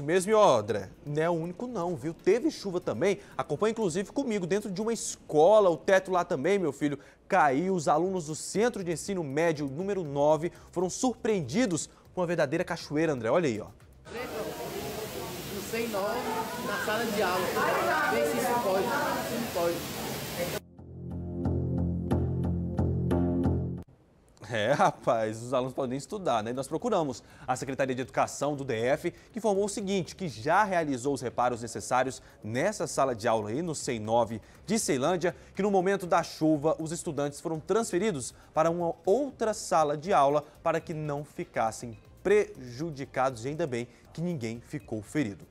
isso mesmo, Odra, não é o único não, viu? Teve chuva também, acompanha inclusive comigo, dentro de uma escola, o teto lá também, meu filho, caiu. Os alunos do Centro de Ensino Médio número 9 foram surpreendidos com uma verdadeira cachoeira, André, olha aí, ó. Sem nó na sala de aula. Vê se isso pode, se pode. É, rapaz, os alunos podem estudar, né? nós procuramos a Secretaria de Educação do DF, que informou o seguinte, que já realizou os reparos necessários nessa sala de aula aí no CEI 9 de Ceilândia, que no momento da chuva os estudantes foram transferidos para uma outra sala de aula para que não ficassem prejudicados e ainda bem que ninguém ficou ferido.